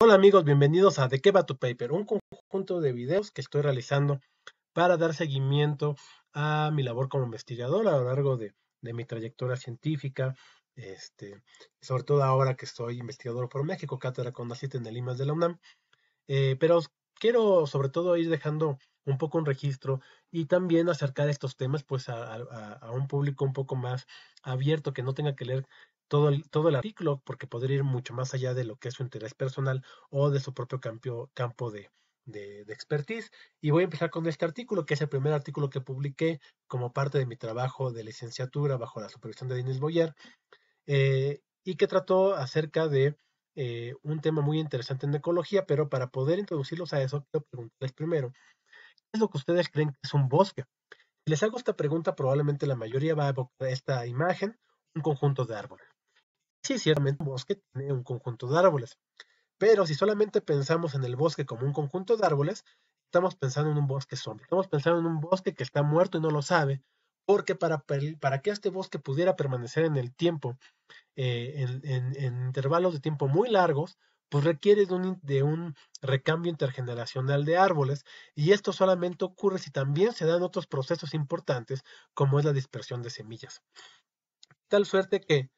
Hola amigos, bienvenidos a De qué va tu paper, un conjunto de videos que estoy realizando para dar seguimiento a mi labor como investigador a lo largo de, mi trayectoria científica, este, sobre todo ahora que soy investigador por México, cátedra con en el IMAS de la UNAM, eh, pero quiero sobre todo ir dejando un poco un registro y también acercar estos temas pues a un público un poco más abierto que no tenga que leer todo el, todo el artículo porque podría ir mucho más allá de lo que es su interés personal o de su propio campo de, expertise. Y voy a empezar con este artículo, que es el primer artículo que publiqué como parte de mi trabajo de licenciatura bajo la supervisión de Denis Boyer, eh, y que trató acerca de eh, un tema muy interesante en ecología, pero para poder introducirlos a eso, quiero preguntarles primero, ¿qué es lo que ustedes creen que es un bosque? Si les hago esta pregunta, probablemente la mayoría va a evocar esta imagen, un conjunto de árboles. Sí, ciertamente un bosque tiene un conjunto de árboles, pero si solamente pensamos en el bosque como un conjunto de árboles, estamos pensando en un bosque zombie, estamos pensando en un bosque que está muerto y no lo sabe, porque para, para que este bosque pudiera permanecer en el tiempo, eh, en, intervalos de tiempo muy largos, pues requiere de un, de un recambio intergeneracional de árboles y esto solamente ocurre si también se dan otros procesos importantes como es la dispersión de semillas. Tal suerte que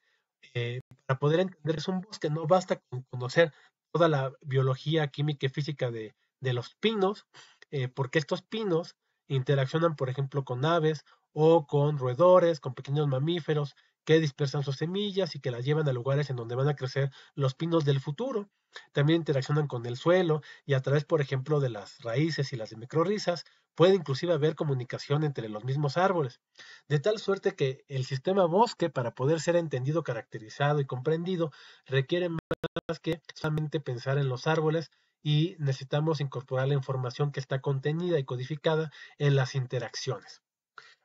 eh, para poder entender es un bosque. No basta con conocer toda la biología, química y física de, los pinos, eh, porque estos pinos interaccionan, por ejemplo, con aves o con roedores, con pequeños mamíferos, que dispersan sus semillas y que las llevan a lugares en donde van a crecer los pinos del futuro. También interaccionan con el suelo y a través, por ejemplo, de las raíces y las micorrizas puede inclusive haber comunicación entre los mismos árboles. De tal suerte que el sistema bosque, para poder ser entendido, caracterizado y comprendido, requiere más que solamente pensar en los árboles y necesitamos incorporar la información que está contenida y codificada en las interacciones.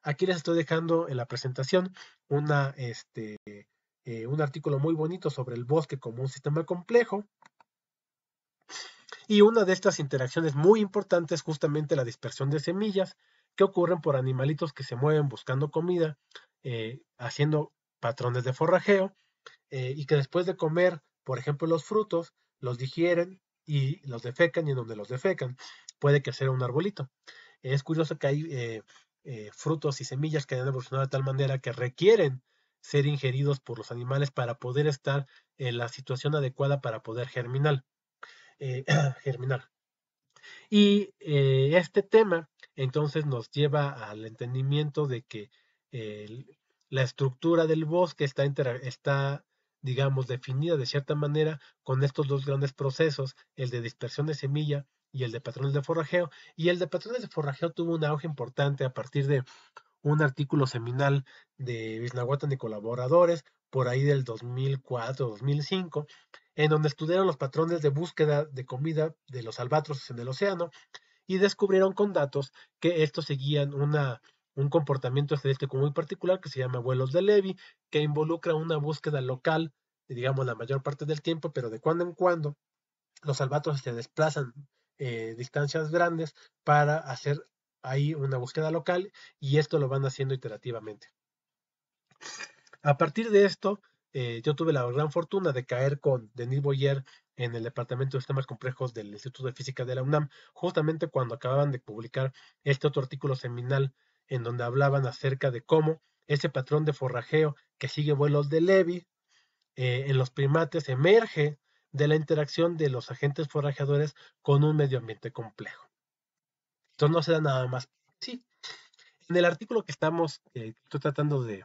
Aquí les estoy dejando en la presentación este, eh, un artículo muy bonito sobre el bosque como un sistema complejo. Y una de estas interacciones muy importantes es justamente la dispersión de semillas que ocurren por animalitos que se mueven buscando comida, eh, haciendo patrones de forrajeo eh, y que después de comer, por ejemplo, los frutos, los digieren y los defecan y en donde los defecan puede crecer un arbolito. Es curioso que hay eh, frutos y semillas que han evolucionado de tal manera que requieren ser ingeridos por los animales para poder estar en la situación adecuada para poder germinar. Eh, germinar. Y eh, este tema entonces nos lleva al entendimiento de que la estructura del bosque está, está, digamos, definida de cierta manera con estos dos grandes procesos, el de dispersión de semilla y el de patrones de forrajeo. Y el de patrones de forrajeo tuvo un auge importante a partir de un artículo seminal de Visnahuatan y colaboradores por ahí del 2004-2005, en donde estudiaron los patrones de búsqueda de comida de los albatros en el océano y descubrieron con datos que estos seguían una, un comportamiento estadístico muy particular que se llama vuelos de Levy, que involucra una búsqueda local, digamos la mayor parte del tiempo, pero de cuando en cuando los albatros se desplazan eh, distancias grandes para hacer ahí una búsqueda local y esto lo van haciendo iterativamente. A partir de esto, eh, yo tuve la gran fortuna de caer con Denis Boyer en el Departamento de Sistemas Complejos del Instituto de Física de la UNAM, justamente cuando acababan de publicar este otro artículo seminal en donde hablaban acerca de cómo ese patrón de forrajeo que sigue vuelos de Levy eh, en los primates emerge de la interacción de los agentes forrajeadores con un medio ambiente complejo. Entonces no se da nada más. Sí, en el artículo que estamos, eh, tratando de,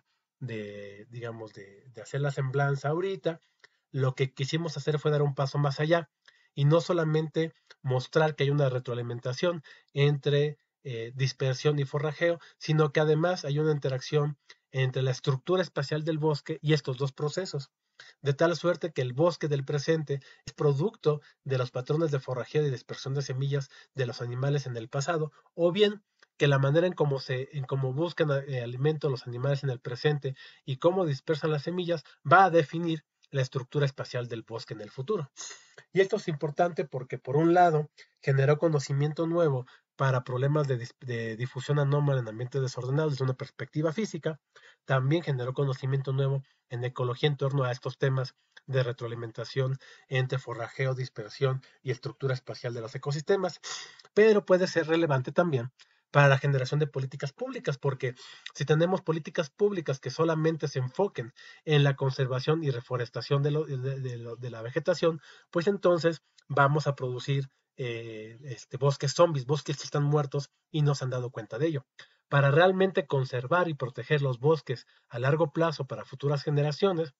digamos, de, hacer la semblanza ahorita, lo que quisimos hacer fue dar un paso más allá y no solamente mostrar que hay una retroalimentación entre eh, dispersión y forrajeo, sino que además hay una interacción entre la estructura espacial del bosque y estos dos procesos de tal suerte que el bosque del presente es producto de los patrones de forrajeo y dispersión de semillas de los animales en el pasado, o bien que la manera en cómo se en cómo buscan eh, alimento los animales en el presente y cómo dispersan las semillas va a definir la estructura espacial del bosque en el futuro. Y esto es importante porque, por un lado, generó conocimiento nuevo para problemas de, difusión anómala en ambientes desordenados desde una perspectiva física. También generó conocimiento nuevo en ecología en torno a estos temas de retroalimentación entre forrajeo, dispersión y estructura espacial de los ecosistemas, pero puede ser relevante también para la generación de políticas públicas, porque si tenemos políticas públicas que solamente se enfoquen en la conservación y reforestación de la vegetación, pues entonces vamos a producir eh, este, bosques zombies, bosques que están muertos y no se han dado cuenta de ello. Para realmente conservar y proteger los bosques a largo plazo para futuras generaciones,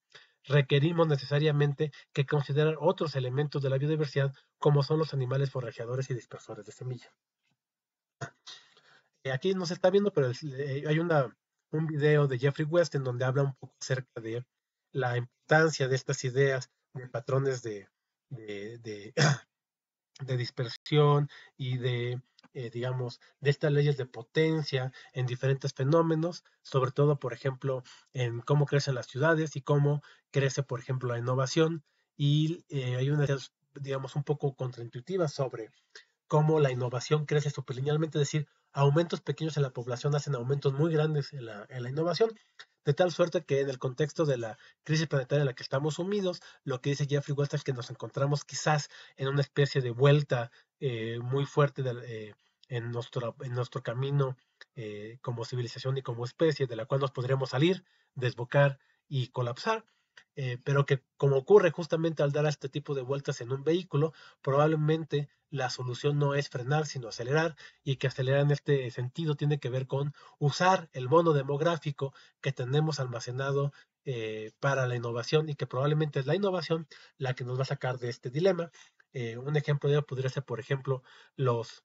requerimos necesariamente que considerar otros elementos de la biodiversidad como son los animales forrajeadores y dispersores de semillas. Eh, aquí no se está viendo, pero eh, hay un video de Jeffrey West en donde habla un poco acerca de la importancia de estas ideas de patrones de, de dispersión y de, eh, digamos, de estas leyes de potencia en diferentes fenómenos, sobre todo, por ejemplo, en cómo crecen las ciudades y cómo crece, por ejemplo, la innovación. Y eh, hay una digamos, un poco contraintuitiva sobre cómo la innovación crece superlinealmente, es decir, aumentos pequeños en la población hacen aumentos muy grandes en la, en la innovación de tal suerte que en el contexto de la crisis planetaria en la que estamos sumidos, lo que dice Jeffrey Wester es que nos encontramos quizás en una especie de vuelta eh, muy fuerte eh, en, nuestro, en nuestro camino eh, como civilización y como especie, de la cual nos podríamos salir, desbocar y colapsar. Eh, pero que como ocurre justamente al dar este tipo de vueltas en un vehículo, probablemente la solución no es frenar, sino acelerar, y que acelerar en este sentido tiene que ver con usar el bono demográfico que tenemos almacenado eh, para la innovación y que probablemente es la innovación la que nos va a sacar de este dilema. Eh, un ejemplo de ello podría ser, por ejemplo, los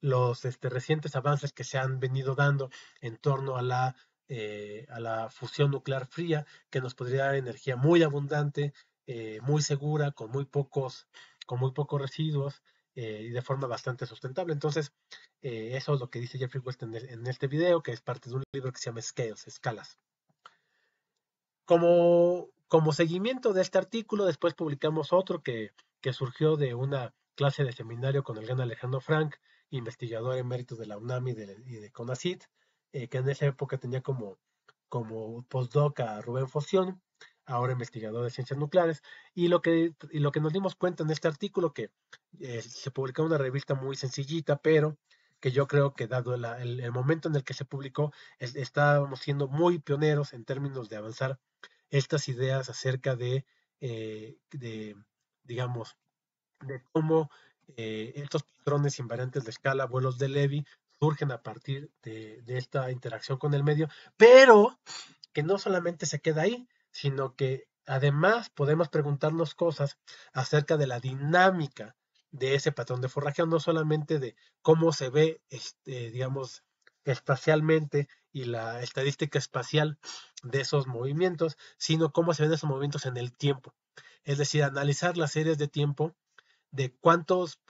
los este, recientes avances que se han venido dando en torno a la eh, a la fusión nuclear fría, que nos podría dar energía muy abundante, eh, muy segura, con muy pocos, con muy pocos residuos eh, y de forma bastante sustentable. Entonces, eso es lo que dice Jeffrey West en, este video, que es parte de un libro que se llama Scales, Escalas. Como, como seguimiento de este artículo, después publicamos otro que, que surgió de una clase de seminario con el gran Alejandro Frank, investigador en méritos de la unami y de, CONACYT, eh, que en esa época tenía como, como postdoc a Rubén Fosión, ahora investigador de ciencias nucleares, y lo que, lo que nos dimos cuenta en este artículo, que eh, se publicó en una revista muy sencillita, pero que yo creo que dado el, momento en el que se publicó, estábamos siendo muy pioneros en términos de avanzar estas ideas acerca de, eh, de digamos, de cómo estos patrones invariantes de escala, vuelos de Levy, surgen a partir de, esta interacción con el medio, pero que no solamente se queda ahí, sino que además podemos preguntarnos cosas acerca de la dinámica de ese patrón de forrajeo, no solamente de cómo se ve, este, digamos, espacialmente y la estadística espacial de esos movimientos, sino cómo se ven esos movimientos en el tiempo. Es decir, analizar las series de tiempo de cuántos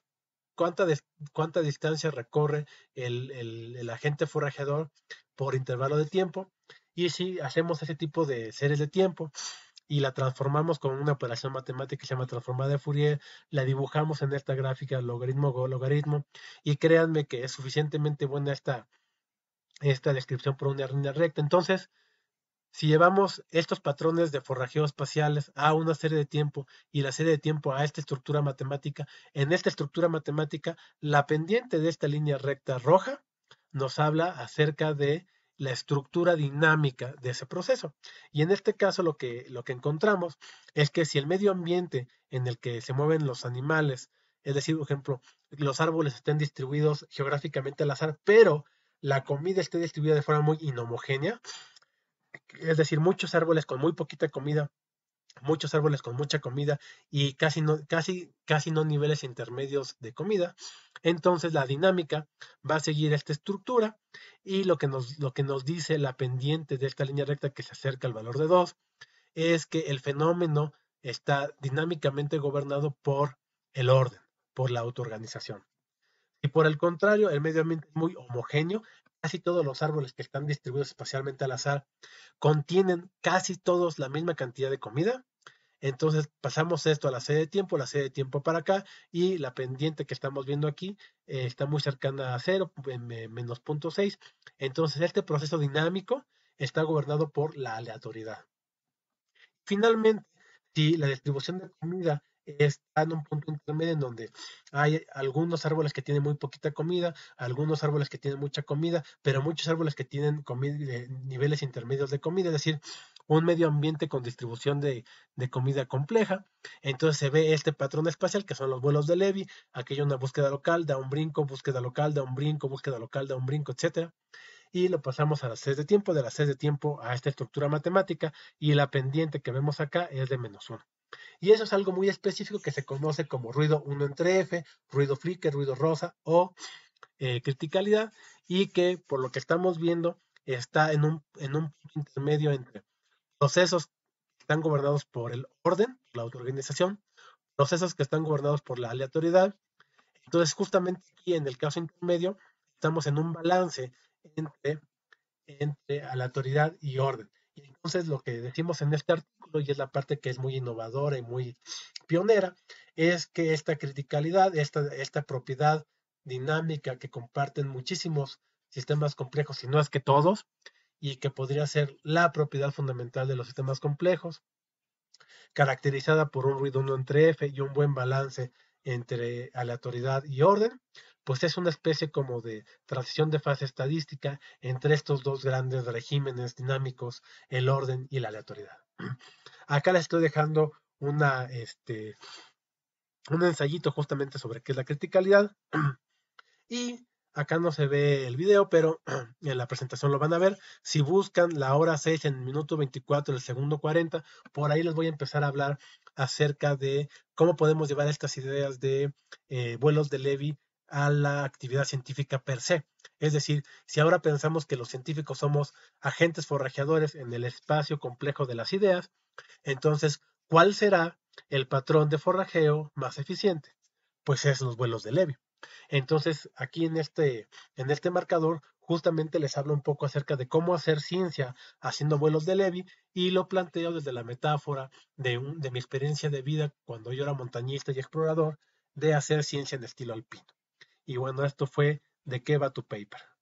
cuánta, distancia recorre el, agente forrajeador por intervalo de tiempo. Y si hacemos ese tipo de series de tiempo y la transformamos con una operación matemática que se llama transformada de Fourier, la dibujamos en esta gráfica logaritmo go logaritmo, y créanme que es suficientemente buena esta, esta descripción por una línea recta. Entonces, si llevamos estos patrones de forrajeo espaciales a una serie de tiempo y la serie de tiempo a esta estructura matemática, en esta estructura matemática, la pendiente de esta línea recta roja nos habla acerca de la estructura dinámica de ese proceso. Y en este caso lo que, lo que encontramos es que si el medio ambiente en el que se mueven los animales, es decir, por ejemplo, los árboles estén distribuidos geográficamente al azar, pero la comida esté distribuida de forma muy inhomogénea, es decir, muchos árboles con muy poquita comida, muchos árboles con mucha comida y casi no, casi, casi no niveles intermedios de comida. Entonces la dinámica va a seguir esta estructura y lo que nos, lo que nos dice la pendiente de esta línea recta que se acerca al valor de 2 es que el fenómeno está dinámicamente gobernado por el orden, por la autoorganización. Y por el contrario, el medio ambiente es muy homogéneo, casi todos los árboles que están distribuidos espacialmente al azar contienen casi todos la misma cantidad de comida. Entonces pasamos esto a la serie de tiempo, la serie de tiempo para acá y la pendiente que estamos viendo aquí eh, está muy cercana a 0, menos 0.6. Entonces este proceso dinámico está gobernado por la aleatoriedad. Finalmente, si la distribución de comida está en un punto intermedio en donde hay algunos árboles que tienen muy poquita comida, algunos árboles que tienen mucha comida, pero muchos árboles que tienen niveles intermedios de comida, es decir, un medio ambiente con distribución de, comida compleja. Entonces se ve este patrón espacial que son los vuelos de Levy, aquello una búsqueda local, da un brinco, búsqueda local, da un brinco, búsqueda local, da un brinco, etcétera y lo pasamos a las seis de tiempo, de las seis de tiempo a esta estructura matemática y la pendiente que vemos acá es de menos 1. Y eso es algo muy específico que se conoce como ruido 1 entre F, ruido flicker, ruido rosa o eh, criticalidad y que por lo que estamos viendo está en un, en intermedio entre procesos que están gobernados por el orden, la autoorganización, procesos que están gobernados por la aleatoriedad. Entonces, justamente aquí en el caso intermedio, estamos en un balance entre, entre aleatoriedad y orden. Y entonces lo que decimos en este artículo y es la parte que es muy innovadora y muy pionera, es que esta criticalidad, esta, esta propiedad dinámica que comparten muchísimos sistemas complejos, si no es que todos, y que podría ser la propiedad fundamental de los sistemas complejos, caracterizada por un ruido 1 entre F y un buen balance entre aleatoriedad y orden, pues es una especie como de transición de fase estadística entre estos dos grandes regímenes dinámicos, el orden y la aleatoriedad. Acá les estoy dejando una, este, un ensayito justamente sobre qué es la criticalidad. Y acá no se ve el video, pero en la presentación lo van a ver. Si buscan la hora 6 en el minuto 24, el segundo 40, por ahí les voy a empezar a hablar acerca de cómo podemos llevar estas ideas de eh, vuelos de Levy a la actividad científica per se. Es decir, si ahora pensamos que los científicos somos agentes forrajeadores en el espacio complejo de las ideas, entonces, ¿cuál será el patrón de forrajeo más eficiente? Pues es los vuelos de Levi. Entonces, aquí en este, en este marcador, justamente les hablo un poco acerca de cómo hacer ciencia haciendo vuelos de Levy y lo planteo desde la metáfora de, de mi experiencia de vida cuando yo era montañista y explorador de hacer ciencia en estilo alpino. Y bueno, esto fue de qué va tu paper.